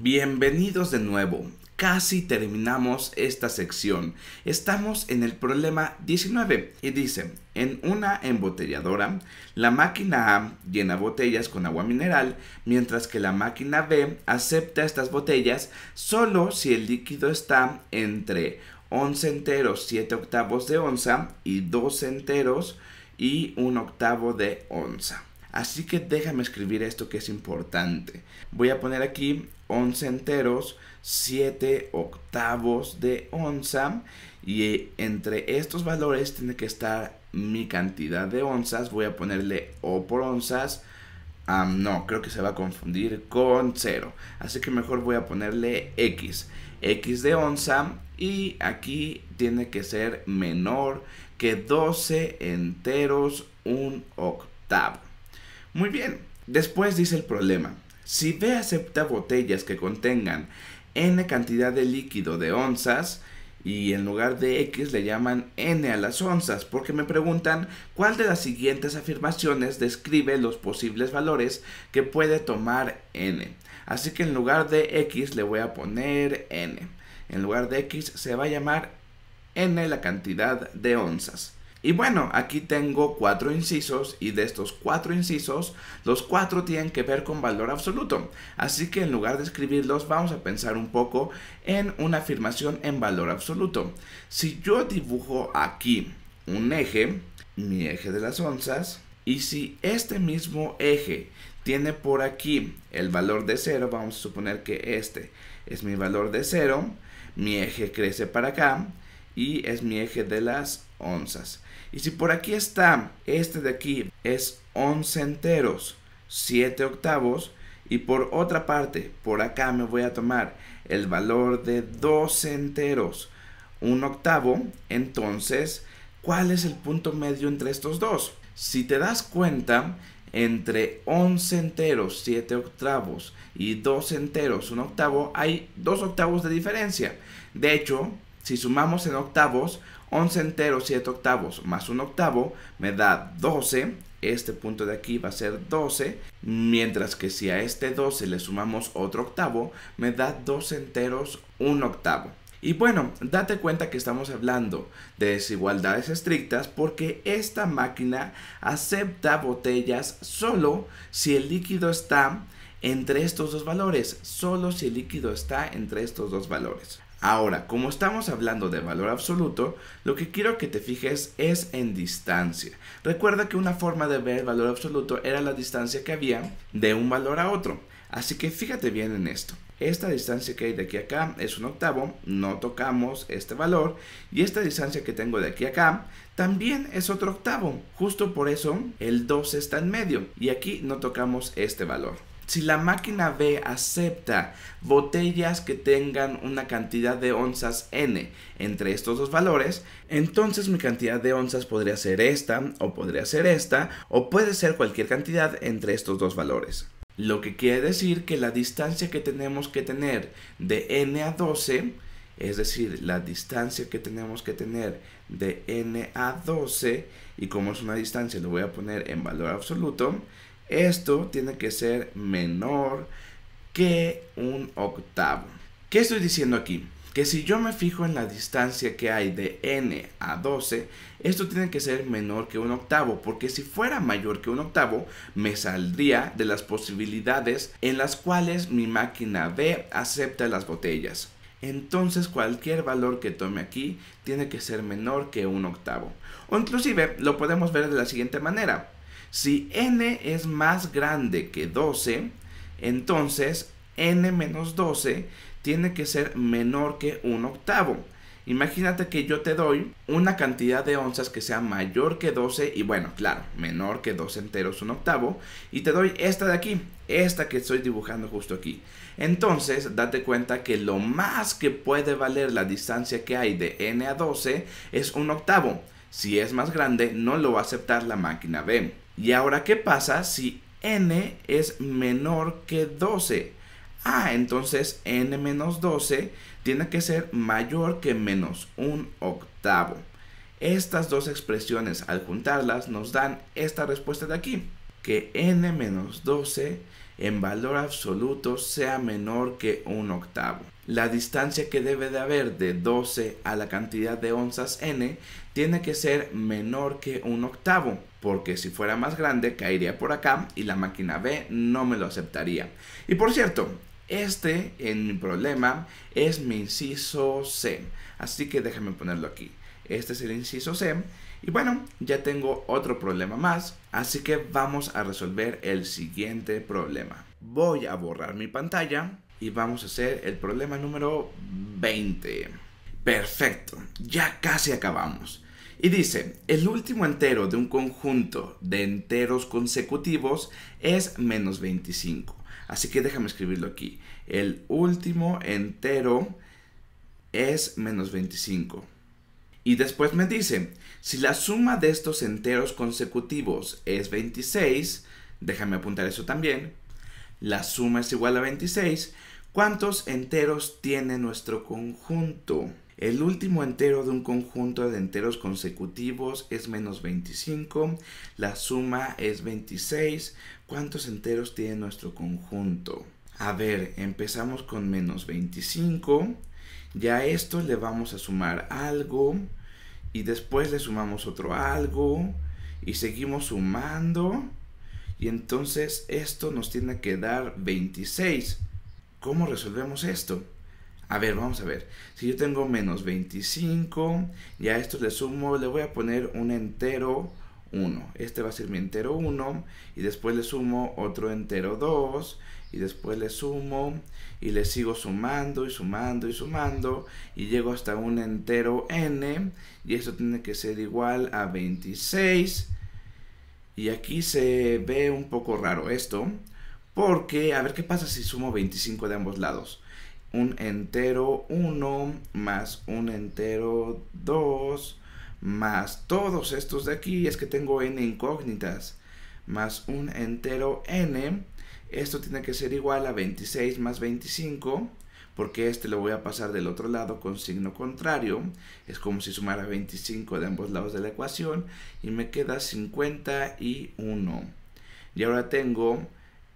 Bienvenidos de nuevo. Casi terminamos esta sección. Estamos en el problema 19 y dice, en una embotelladora, la máquina A llena botellas con agua mineral, mientras que la máquina B acepta estas botellas solo si el líquido está entre 11 enteros 7 octavos de onza y 2 enteros y 1 octavo de onza. Así que déjame escribir esto que es importante. Voy a poner aquí 11 enteros, 7 octavos de onza y eh, entre estos valores tiene que estar mi cantidad de onzas. Voy a ponerle O por onzas. no, creo que se va a confundir con 0. Así que mejor voy a ponerle X. X de onza y aquí tiene que ser menor que 12 enteros un octavo. Muy bien, después dice el problema. Si B acepta botellas que contengan N cantidad de líquido de onzas, y en lugar de X le llaman N a las onzas, porque me preguntan cuál de las siguientes afirmaciones describe los posibles valores que puede tomar N. Así que en lugar de X le voy a poner N. En lugar de X se va a llamar N la cantidad de onzas. Y bueno, aquí tengo cuatro incisos y de estos cuatro incisos, los cuatro tienen que ver con valor absoluto. Así que en lugar de escribirlos, vamos a pensar un poco en una afirmación en valor absoluto. Si yo dibujo aquí un eje, mi eje de las onzas, y si este mismo eje tiene por aquí el valor de 0, vamos a suponer que este es mi valor de 0, mi eje crece para acá y es mi eje de las onzas. Y si por aquí está, este de aquí es 11 enteros, 7 octavos. Y por otra parte, por acá me voy a tomar el valor de 12 enteros, 1 octavo. Entonces, ¿cuál es el punto medio entre estos dos? Si te das cuenta, entre 11 enteros, 7 octavos y 2 enteros, 1 octavo, hay 2 octavos de diferencia. De hecho, si sumamos en octavos, 11 enteros, 7 octavos más 1 octavo me da 12. Este punto de aquí va a ser 12. Mientras que si a este 12 le sumamos otro octavo, me da 2 enteros, 1 octavo. Y bueno, date cuenta que estamos hablando de desigualdades estrictas porque esta máquina acepta botellas solo si el líquido está entre estos dos valores, solo si el líquido está entre estos dos valores. Ahora, como estamos hablando de valor absoluto, lo que quiero que te fijes es en distancia. Recuerda que una forma de ver el valor absoluto era la distancia que había de un valor a otro. Así que fíjate bien en esto. Esta distancia que hay de aquí a acá es un octavo, no tocamos este valor. Y esta distancia que tengo de aquí a acá también es otro octavo. Justo por eso el 2 está en medio y aquí no tocamos este valor. Si la máquina B acepta botellas que tengan una cantidad de onzas n entre estos dos valores, entonces mi cantidad de onzas podría ser esta, o podría ser esta, o puede ser cualquier cantidad entre estos dos valores. Lo que quiere decir que la distancia que tenemos que tener de n a 12, es decir, la distancia que tenemos que tener de n a 12, y como es una distancia lo voy a poner en valor absoluto, esto tiene que ser menor que un octavo. ¿Qué estoy diciendo aquí? Que si yo me fijo en la distancia que hay de n a 12, esto tiene que ser menor que un octavo, porque si fuera mayor que un octavo, me saldría de las posibilidades en las cuales mi máquina B acepta las botellas. Entonces cualquier valor que tome aquí tiene que ser menor que un octavo. O inclusive lo podemos ver de la siguiente manera. Si n es más grande que 12, entonces n menos 12 tiene que ser menor que un octavo. Imagínate que yo te doy una cantidad de onzas que sea mayor que 12 y bueno, claro, menor que 12 enteros, un octavo, y te doy esta de aquí, esta que estoy dibujando justo aquí. Entonces, date cuenta que lo más que puede valer la distancia que hay de n a 12 es un octavo. Si es más grande, no lo va a aceptar la máquina B. Y ahora, ¿qué pasa si n es menor que 12? Ah, entonces n menos 12 tiene que ser mayor que menos un octavo. Estas dos expresiones al juntarlas nos dan esta respuesta de aquí, que n menos 12 en valor absoluto sea menor que un octavo. La distancia que debe de haber de 12 a la cantidad de onzas n tiene que ser menor que un octavo, porque si fuera más grande caería por acá y la máquina B no me lo aceptaría. Y por cierto, este en mi problema es mi inciso C, así que déjame ponerlo aquí. Este es el inciso C y bueno, ya tengo otro problema más, así que vamos a resolver el siguiente problema. Voy a borrar mi pantalla y vamos a hacer el problema número 20. Perfecto, ya casi acabamos. Y dice, el último entero de un conjunto de enteros consecutivos es menos 25. Así que déjame escribirlo aquí. El último entero es menos 25. Y después me dice, si la suma de estos enteros consecutivos es 26, déjame apuntar eso también, la suma es igual a 26, ¿cuántos enteros tiene nuestro conjunto? El último entero de un conjunto de enteros consecutivos es menos 25, la suma es 26, ¿cuántos enteros tiene nuestro conjunto? A ver, empezamos con menos 25 ya a esto le vamos a sumar algo y después le sumamos otro algo y seguimos sumando y entonces esto nos tiene que dar 26. ¿Cómo resolvemos esto? A ver, vamos a ver. Si yo tengo menos 25 y a esto le sumo, le voy a poner un entero 1. Este va a ser mi entero 1 y después le sumo otro entero 2 y después le sumo y le sigo sumando y sumando y sumando y llego hasta un entero n y eso tiene que ser igual a 26 y aquí se ve un poco raro esto porque a ver qué pasa si sumo 25 de ambos lados un entero 1 más un entero 2 más todos estos de aquí, es que tengo n incógnitas, más un entero n, esto tiene que ser igual a 26 más 25, porque este lo voy a pasar del otro lado con signo contrario, es como si sumara 25 de ambos lados de la ecuación, y me queda 51. Y ahora tengo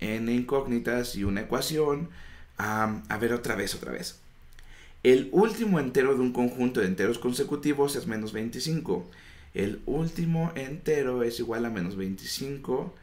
n incógnitas y una ecuación, a ver otra vez, otra vez. El último entero de un conjunto de enteros consecutivos es menos 25. El último entero es igual a menos 25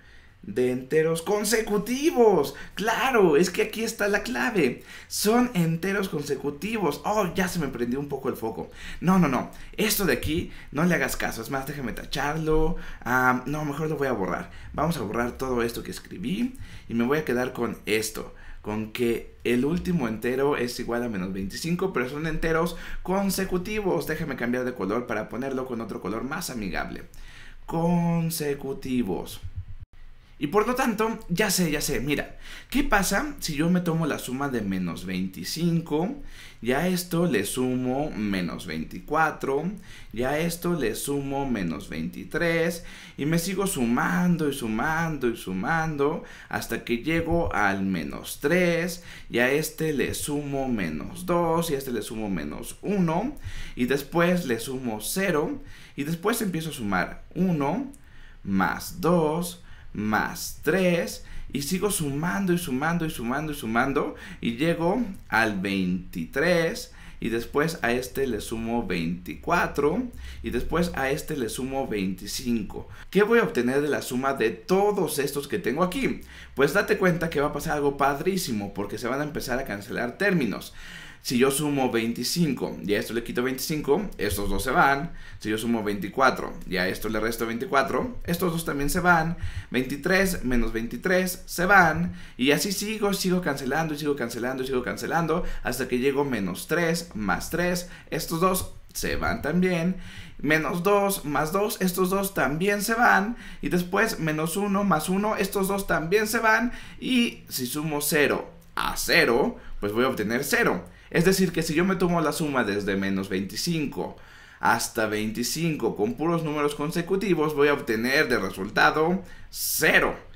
de enteros consecutivos. Claro, es que aquí está la clave. Son enteros consecutivos. Oh, ya se me prendió un poco el foco. No, no, no. Esto de aquí no le hagas caso. Es más, déjeme tacharlo. Ah, no, mejor lo voy a borrar. Vamos a borrar todo esto que escribí y me voy a quedar con esto con que el último entero es igual a menos 25, pero son enteros consecutivos. Déjame cambiar de color para ponerlo con otro color más amigable. Consecutivos. Y por lo tanto, ya sé, ya sé, mira, ¿qué pasa si yo me tomo la suma de menos 25? Ya esto le sumo menos 24, ya esto le sumo menos 23 y me sigo sumando y sumando y sumando hasta que llego al menos 3, ya este le sumo menos 2 y este le sumo menos 1 y después le sumo 0 y después empiezo a sumar 1 más 2 más 3 y sigo sumando y sumando y sumando y sumando y llego al 23 y después a este le sumo 24 y después a este le sumo 25. ¿Qué voy a obtener de la suma de todos estos que tengo aquí? Pues date cuenta que va a pasar algo padrísimo porque se van a empezar a cancelar términos. Si yo sumo 25 y a esto le quito 25, estos dos se van. Si yo sumo 24 y a esto le resto 24, estos dos también se van. 23 menos 23 se van. Y así sigo, sigo cancelando y sigo cancelando y sigo cancelando hasta que llego menos 3 más 3. Estos dos se van también. Menos 2 más 2, estos dos también se van. Y después menos 1 más 1, estos dos también se van. Y si sumo 0 a 0, pues voy a obtener 0. Es decir, que si yo me tomo la suma desde menos 25 hasta 25 con puros números consecutivos, voy a obtener de resultado 0.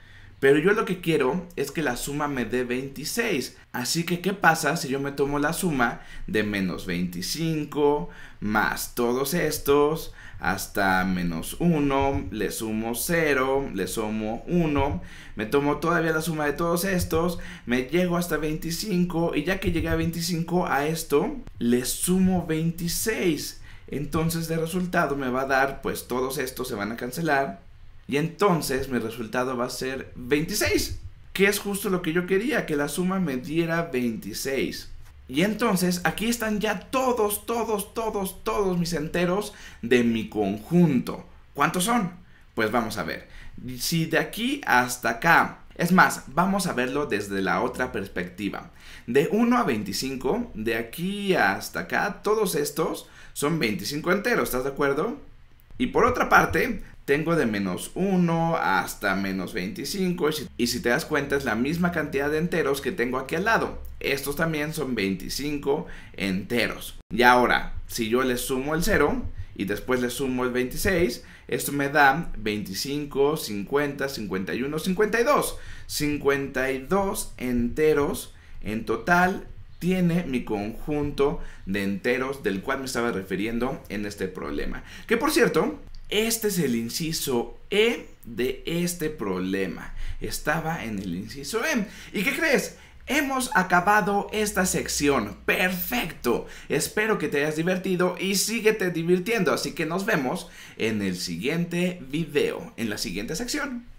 Pero yo lo que quiero es que la suma me dé 26. Así que, ¿qué pasa si yo me tomo la suma de menos 25 más todos estos hasta menos 1? Le sumo 0, le sumo 1. Me tomo todavía la suma de todos estos, me llego hasta 25 y ya que llegué a 25 a esto, le sumo 26. Entonces de resultado me va a dar, pues todos estos se van a cancelar y entonces mi resultado va a ser 26, que es justo lo que yo quería, que la suma me diera 26. Y entonces aquí están ya todos, todos, todos, todos mis enteros de mi conjunto. ¿Cuántos son? Pues vamos a ver. Si de aquí hasta acá es más, vamos a verlo desde la otra perspectiva. De 1 a 25, de aquí hasta acá, todos estos son 25 enteros, ¿estás de acuerdo? Y por otra parte, tengo de menos 1 hasta menos 25 y si, te das cuenta es la misma cantidad de enteros que tengo aquí al lado. Estos también son 25 enteros. Y ahora, si yo le sumo el 0 y después le sumo el 26, esto me da 25, 50, 51, 52. 52 enteros en total tiene mi conjunto de enteros del cual me estaba refiriendo en este problema. Que por cierto, este es el inciso E de este problema. Estaba en el inciso M. ¿Y qué crees? Hemos acabado esta sección. Perfecto. Espero que te hayas divertido y síguete divirtiendo. Así que nos vemos en el siguiente video, en la siguiente sección.